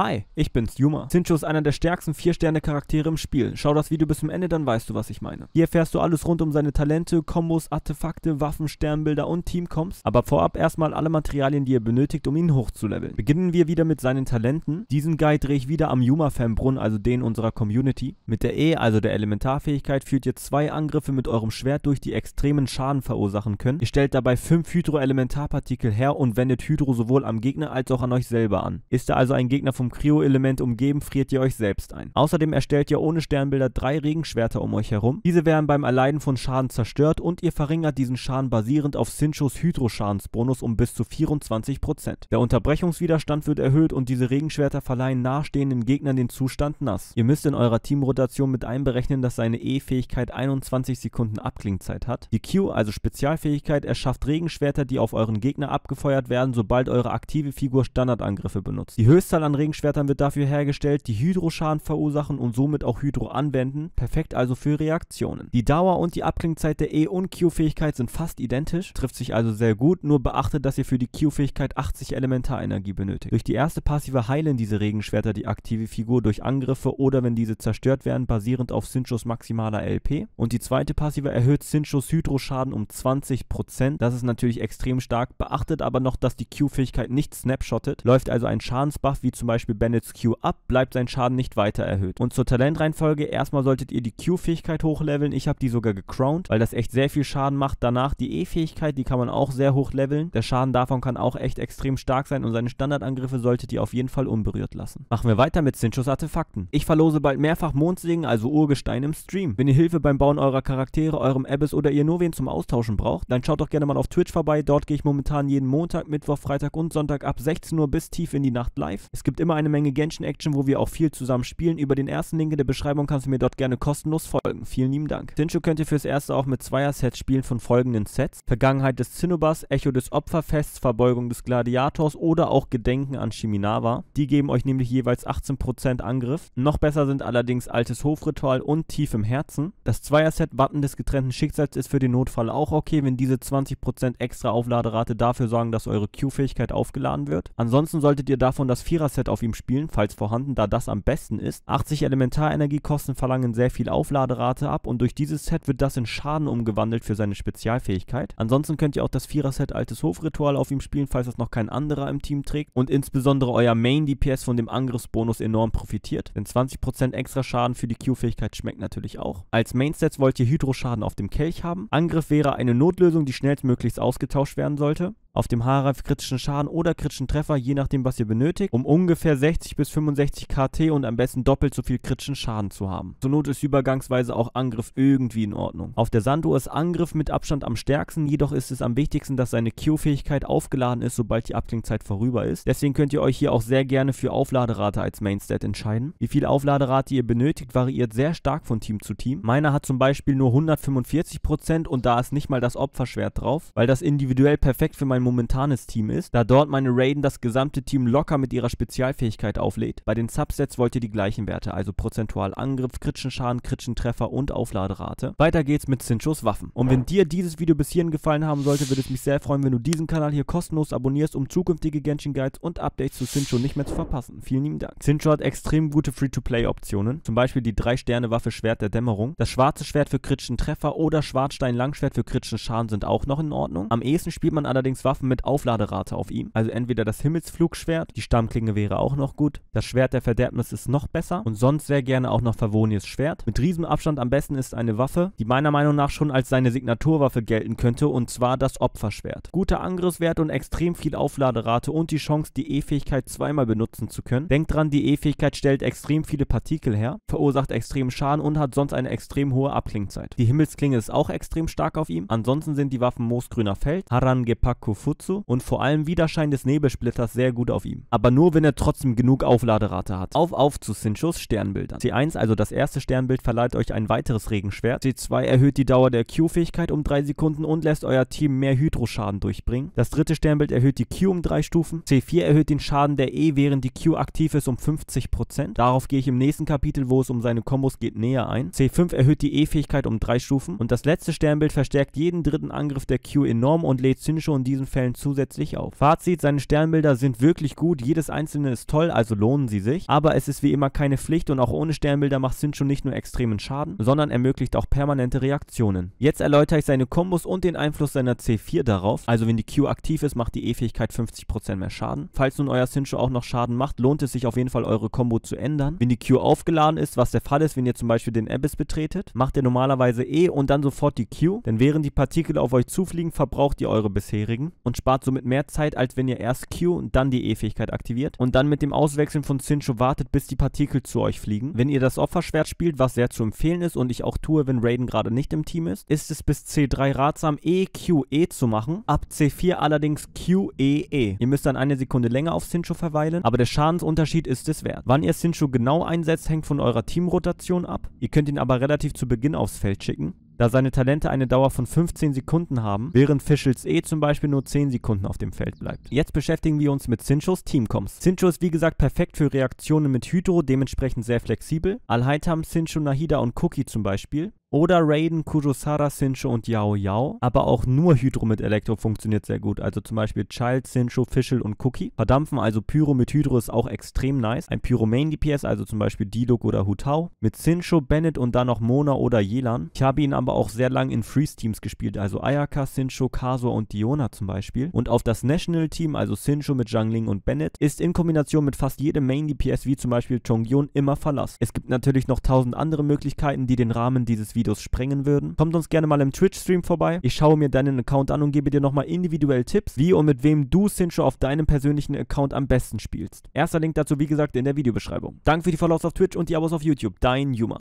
Hi, ich bin's, Yuma. Sincho ist einer der stärksten 4-Sterne-Charaktere im Spiel. Schau das Video bis zum Ende, dann weißt du, was ich meine. Hier erfährst du alles rund um seine Talente, Kombos, Artefakte, Waffen, Sternbilder und Teamcoms, aber vorab erstmal alle Materialien, die ihr benötigt, um ihn hochzuleveln. Beginnen wir wieder mit seinen Talenten. Diesen Guide drehe ich wieder am Yuma-Fanbrunnen, also den unserer Community. Mit der E, also der Elementarfähigkeit, führt ihr zwei Angriffe mit eurem Schwert durch, die extremen Schaden verursachen können. Ihr stellt dabei 5 Hydro-Elementarpartikel her und wendet Hydro sowohl am Gegner als auch an euch selber an. Ist er also ein Gegner vom vom Kryo-Element umgeben, friert ihr euch selbst ein. Außerdem erstellt ihr ohne Sternbilder drei Regenschwerter um euch herum. Diese werden beim Erleiden von Schaden zerstört und ihr verringert diesen Schaden basierend auf Sinchos Hydro-Schadensbonus um bis zu 24%. Der Unterbrechungswiderstand wird erhöht und diese Regenschwerter verleihen nahestehenden Gegnern den Zustand nass. Ihr müsst in eurer Teamrotation mit einberechnen, dass seine E-Fähigkeit 21 Sekunden Abklingzeit hat. Die Q, also Spezialfähigkeit, erschafft Regenschwerter, die auf euren Gegner abgefeuert werden, sobald eure aktive Figur Standardangriffe benutzt. Die Höchstzahl an Regenschwertern Elektroschwertern wird dafür hergestellt, die Hydroschaden verursachen und somit auch Hydro anwenden, perfekt also für Reaktionen. Die Dauer und die Abklingzeit der E- und Q-Fähigkeit sind fast identisch, trifft sich also sehr gut, nur beachtet, dass ihr für die Q-Fähigkeit 80 Elementarenergie benötigt. Durch die erste passive heilen diese Regenschwerter die aktive Figur durch Angriffe oder wenn diese zerstört werden, basierend auf Sinchos maximaler LP. Und die zweite passive erhöht Sinchos Hydroschaden um 20%. Das ist natürlich extrem stark, beachtet aber noch, dass die Q-Fähigkeit nicht snapshottet, läuft also ein Schadensbuff wie zum Beispiel Beispiel Bandits Q ab, bleibt sein Schaden nicht weiter erhöht. Und zur Talentreihenfolge, erstmal solltet ihr die Q-Fähigkeit hochleveln, ich habe die sogar gecrowned, weil das echt sehr viel Schaden macht. Danach die E-Fähigkeit, die kann man auch sehr hoch leveln, der Schaden davon kann auch echt extrem stark sein und seine Standardangriffe solltet ihr auf jeden Fall unberührt lassen. Machen wir weiter mit Cinchos Artefakten. Ich verlose bald mehrfach Mondsegen, also Urgestein im Stream. Wenn ihr Hilfe beim Bauen eurer Charaktere, eurem Abyss oder ihr nur wen zum Austauschen braucht, dann schaut doch gerne mal auf Twitch vorbei, dort gehe ich momentan jeden Montag, Mittwoch, Freitag und Sonntag ab 16 Uhr bis tief in die Nacht live. Es gibt immer immer eine Menge Genshin-Action, wo wir auch viel zusammen spielen. Über den ersten Link in der Beschreibung kannst du mir dort gerne kostenlos folgen. Vielen lieben Dank. Sinchu könnt ihr fürs erste auch mit Zweier-Sets spielen von folgenden Sets. Vergangenheit des Zinnobas, Echo des Opferfests, Verbeugung des Gladiators oder auch Gedenken an Shiminawa. Die geben euch nämlich jeweils 18% Angriff. Noch besser sind allerdings Altes Hofritual und Tief im Herzen. Das Zweier-Set Wappen des getrennten Schicksals ist für den Notfall auch okay, wenn diese 20% extra Aufladerate dafür sorgen, dass eure Q-Fähigkeit aufgeladen wird. Ansonsten solltet ihr davon das Vierer-Set auf auf ihm spielen, falls vorhanden, da das am besten ist. 80 Elementarenergiekosten verlangen sehr viel Aufladerate ab und durch dieses Set wird das in Schaden umgewandelt für seine Spezialfähigkeit. Ansonsten könnt ihr auch das 4 set Altes Hofritual auf ihm spielen, falls das noch kein anderer im Team trägt und insbesondere euer Main-DPS von dem Angriffsbonus enorm profitiert, denn 20% extra Schaden für die Q-Fähigkeit schmeckt natürlich auch. Als main sets wollt ihr Hydro-Schaden auf dem Kelch haben. Angriff wäre eine Notlösung, die schnellstmöglichst ausgetauscht werden sollte auf dem Haarreif kritischen Schaden oder kritischen Treffer, je nachdem, was ihr benötigt, um ungefähr 60 bis 65 KT und am besten doppelt so viel kritischen Schaden zu haben. Zur Not ist übergangsweise auch Angriff irgendwie in Ordnung. Auf der Sanduhr ist Angriff mit Abstand am stärksten, jedoch ist es am wichtigsten, dass seine Q-Fähigkeit aufgeladen ist, sobald die Abklingzeit vorüber ist. Deswegen könnt ihr euch hier auch sehr gerne für Aufladerate als Mainstat entscheiden. Wie viel Aufladerate ihr benötigt, variiert sehr stark von Team zu Team. Meiner hat zum Beispiel nur 145% und da ist nicht mal das Opferschwert drauf, weil das individuell perfekt für mein momentanes Team ist, da dort meine Raiden das gesamte Team locker mit ihrer Spezialfähigkeit auflädt. Bei den Subsets wollt ihr die gleichen Werte, also prozentual Angriff, kritischen Schaden, kritischen Treffer und Aufladerate. Weiter geht's mit Cinchos Waffen. Und wenn dir dieses Video bis hierhin gefallen haben sollte, würde es mich sehr freuen, wenn du diesen Kanal hier kostenlos abonnierst, um zukünftige Genshin Guides und Updates zu Cincho nicht mehr zu verpassen. Vielen lieben Dank. Cincho hat extrem gute Free-to-Play-Optionen, zum Beispiel die 3-Sterne-Waffe Schwert der Dämmerung, das schwarze Schwert für kritischen Treffer oder Schwarzstein-Langschwert für kritischen Schaden sind auch noch in Ordnung. Am ehesten spielt man allerdings Waffen mit Aufladerate auf ihm. Also entweder das Himmelsflugschwert, die Stammklinge wäre auch noch gut. Das Schwert der Verderbnis ist noch besser. Und sonst sehr gerne auch noch Favonius Schwert. Mit Riesenabstand am besten ist eine Waffe, die meiner Meinung nach schon als seine Signaturwaffe gelten könnte. Und zwar das Opferschwert. Guter Angriffswert und extrem viel Aufladerate und die Chance, die E-Fähigkeit zweimal benutzen zu können. Denkt dran, die E-Fähigkeit stellt extrem viele Partikel her, verursacht extrem Schaden und hat sonst eine extrem hohe Abklingzeit. Die Himmelsklinge ist auch extrem stark auf ihm. Ansonsten sind die Waffen Moosgrüner Feld, Harangepaku Futsu und vor allem Widerschein des Nebelsplitters sehr gut auf ihm. Aber nur, wenn er trotzdem genug Aufladerate hat. Auf auf zu Sinchos Sternbildern. C1, also das erste Sternbild, verleiht euch ein weiteres Regenschwert. C2 erhöht die Dauer der Q-Fähigkeit um 3 Sekunden und lässt euer Team mehr Hydro-Schaden durchbringen. Das dritte Sternbild erhöht die Q um 3 Stufen. C4 erhöht den Schaden der E, während die Q aktiv ist, um 50%. Darauf gehe ich im nächsten Kapitel, wo es um seine Kombos geht, näher ein. C5 erhöht die E-Fähigkeit um 3 Stufen. Und das letzte Sternbild verstärkt jeden dritten Angriff der Q enorm und lädt Sincho in diesem Fällen zusätzlich auf. Fazit, seine Sternbilder sind wirklich gut, jedes einzelne ist toll, also lohnen sie sich. Aber es ist wie immer keine Pflicht und auch ohne Sternbilder macht Sincho nicht nur extremen Schaden, sondern ermöglicht auch permanente Reaktionen. Jetzt erläutere ich seine Kombos und den Einfluss seiner C4 darauf. Also wenn die Q aktiv ist, macht die E-Fähigkeit 50% mehr Schaden. Falls nun euer Sincho auch noch Schaden macht, lohnt es sich auf jeden Fall eure Combo zu ändern. Wenn die Q aufgeladen ist, was der Fall ist, wenn ihr zum Beispiel den Abyss betretet, macht ihr normalerweise E und dann sofort die Q. Denn während die Partikel auf euch zufliegen, verbraucht ihr eure bisherigen und spart somit mehr Zeit, als wenn ihr erst Q und dann die E-Fähigkeit aktiviert und dann mit dem Auswechseln von Sincho wartet, bis die Partikel zu euch fliegen. Wenn ihr das Opferschwert spielt, was sehr zu empfehlen ist und ich auch tue, wenn Raiden gerade nicht im Team ist, ist es bis C3 ratsam, E, Q, E zu machen, ab C4 allerdings Q, E, E. Ihr müsst dann eine Sekunde länger auf Sincho verweilen, aber der Schadensunterschied ist es wert. Wann ihr Sincho genau einsetzt, hängt von eurer Teamrotation ab. Ihr könnt ihn aber relativ zu Beginn aufs Feld schicken da seine Talente eine Dauer von 15 Sekunden haben, während Fischels E zum Beispiel nur 10 Sekunden auf dem Feld bleibt. Jetzt beschäftigen wir uns mit Cinchos Teamcoms. Cincho ist wie gesagt perfekt für Reaktionen mit Hydro, dementsprechend sehr flexibel. Al-Haitam, Cincho, Nahida und Cookie zum Beispiel oder Raiden, Kujosara, Sincho und Yao Yao. Aber auch nur Hydro mit Elektro funktioniert sehr gut. Also zum Beispiel Child, Sincho, Fischl und Cookie. Verdampfen also Pyro mit Hydro ist auch extrem nice. Ein Pyro-Main-DPS, also zum Beispiel Diluc oder Hutao. Mit Sincho, Bennett und dann noch Mona oder Yelan. Ich habe ihn aber auch sehr lang in Freeze-Teams gespielt. Also Ayaka, Sincho, Kazuha und Diona zum Beispiel. Und auf das National-Team, also Sincho mit Zhang Ling und Bennett, ist in Kombination mit fast jedem Main-DPS wie zum Beispiel Chongyun immer Verlass. Es gibt natürlich noch tausend andere Möglichkeiten, die den Rahmen dieses Videos sprengen würden. Kommt uns gerne mal im Twitch-Stream vorbei. Ich schaue mir deinen Account an und gebe dir nochmal individuell Tipps, wie und mit wem du Sincho auf deinem persönlichen Account am besten spielst. Erster Link dazu, wie gesagt, in der Videobeschreibung. Danke für die Follows auf Twitch und die Abos auf YouTube. Dein Juma.